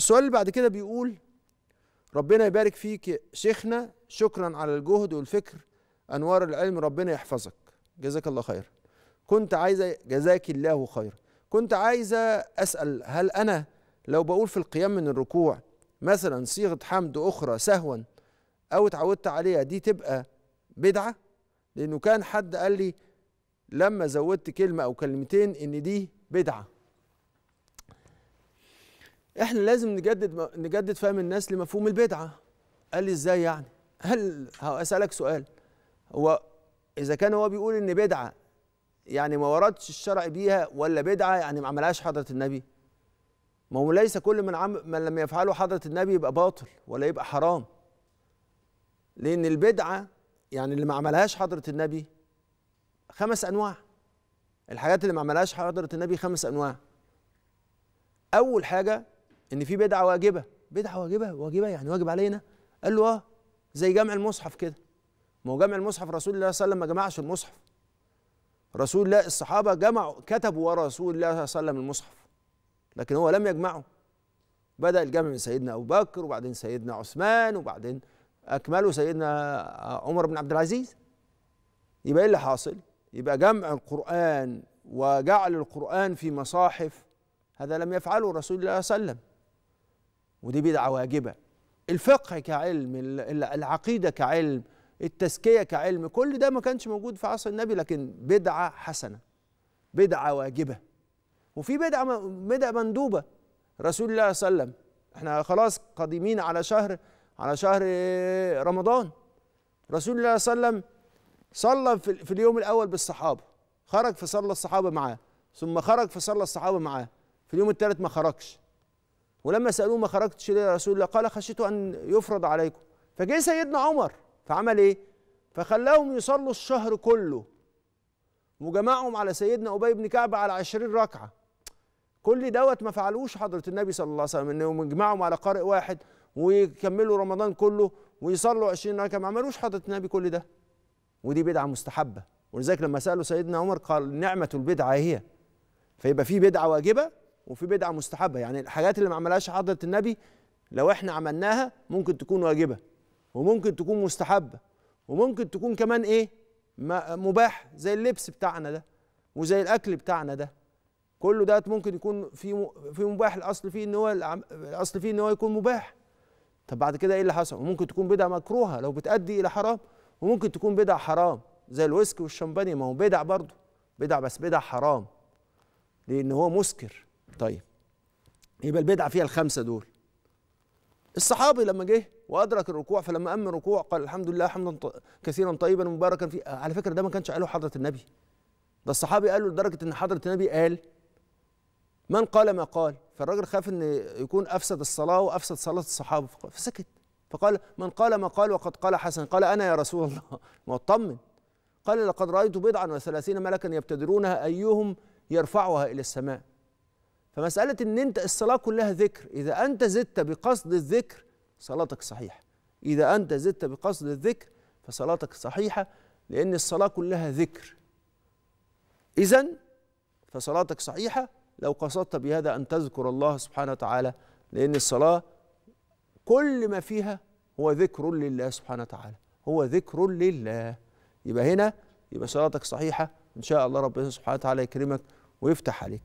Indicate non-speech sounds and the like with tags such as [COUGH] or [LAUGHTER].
السؤال اللي بعد كده بيقول ربنا يبارك فيك يا شيخنا شكرا على الجهد والفكر انوار العلم ربنا يحفظك جزاك الله خير كنت عايزه جزاك الله خير كنت عايزه اسال هل انا لو بقول في القيام من الركوع مثلا صيغه حمد اخرى سهوا او اتعودت عليها دي تبقى بدعه لانه كان حد قال لي لما زودت كلمه او كلمتين ان دي بدعه احنا لازم نجدد نجدد فهم الناس لمفهوم البدعه قال لي ازاي يعني هل اسالك سؤال هو اذا كان هو بيقول ان بدعه يعني ما وردش الشرع بيها ولا بدعه يعني ما عملهاش حضره النبي ما هو ليس كل من عم من لم يفعله حضره النبي يبقى باطل ولا يبقى حرام لان البدعه يعني اللي ما عملهاش حضره النبي خمس انواع الحاجات اللي ما عملهاش حضره النبي خمس انواع اول حاجه ان في بدعه واجبه بدعه واجبه واجبه يعني واجب علينا قال له اه زي جمع المصحف كده ما هو جمع المصحف رسول الله صلى الله عليه وسلم ما جمعش المصحف رسول الله الصحابه جمعوا كتبوا ورا رسول الله صلى الله عليه وسلم المصحف لكن هو لم يجمعه بدا الجمع من سيدنا ابو بكر وبعدين سيدنا عثمان وبعدين اكمله سيدنا عمر بن عبد العزيز يبقى ايه اللي حاصل يبقى جمع القران وجعل القران في مصاحف هذا لم يفعله رسول الله صلى الله عليه وسلم ودي بدعة واجبة الفقه كعلم العقيدة كعلم التزكية كعلم كل ده ما كانش موجود في عصر النبي لكن بدعة حسنة بدعة واجبة وفي بدعة بدعة مندوبة رسول الله صلى الله عليه وسلم احنا خلاص قادمين على شهر على شهر رمضان رسول الله صلى الله عليه وسلم صلى في اليوم الأول بالصحابة خرج فصلى الصحابة معاه ثم خرج فصلى الصحابة معاه في اليوم الثالث ما خرجش ولما سألوه ما خرجتش ليه يا رسول الله قال خشيت أن يفرض عليكم فجه سيدنا عمر فعمل إيه فخلاهم يصلوا الشهر كله وجمعهم على سيدنا أبي بن كعب على عشرين ركعة كل دوت ما فعلوش حضرة النبي صلى الله عليه وسلم انهم يجمعهم على قارئ واحد ويكملوا رمضان كله ويصلوا 20 ركعة ما عملوش حضرة النبي كل ده ودي بدعة مستحبة ولذلك لما سألوا سيدنا عمر قال نعمة البدعة هي فيبقى في بدعة واجبة وفي بدعه مستحبه يعني الحاجات اللي ما عملهاش حضره النبي لو احنا عملناها ممكن تكون واجبه وممكن تكون مستحبه وممكن تكون كمان ايه مباح زي اللبس بتاعنا ده وزي الاكل بتاعنا ده كله ده ممكن يكون في في مباح الاصل فيه ان هو الاصل فيه ان هو يكون مباح طب بعد كده ايه اللي حصل وممكن تكون بدعه مكروهه لو بتؤدي الى حرام وممكن تكون بدع حرام زي الويسكي والشمباني ما هو بدع برضه بدع بس بدع حرام لان هو مسكر طيب يبقى البدعة فيها الخمسة دول الصحابي لما جه وادرك الركوع فلما امن الركوع قال الحمد لله حمدا كثيرا طيبا مباركا فيه على فكره ده ما كانش قاله حضره النبي ده الصحابي قال له لدرجه ان حضره النبي قال من قال ما قال فالراجل خاف ان يكون افسد الصلاه وافسد صلاه الصحابه فسكت فقال من قال ما قال وقد قال حسن قال انا يا رسول الله [LAUGHS] ما اطمن قال لقد رايت بضعا وثلاثين ملكا يبتدرونها ايهم يرفعها الى السماء فمسألة أن أنت الصلاة كلها ذكر إذا أنت زدت بقصد الذكر صلاتك صحيحة إذا أنت زدت بقصد الذكر فصلاتك صحيحة لأن الصلاة كلها ذكر إذا فصلاتك صحيحة لو قصدت بهذا أن تذكر الله سبحانه وتعالى لأن الصلاة كل ما فيها هو ذكر لله سبحانه وتعالى هو ذكر لله يبقى هنا يبقى صلاتك صحيحة إن شاء الله ربنا سبحانه وتعالى يكرمك ويفتح عليك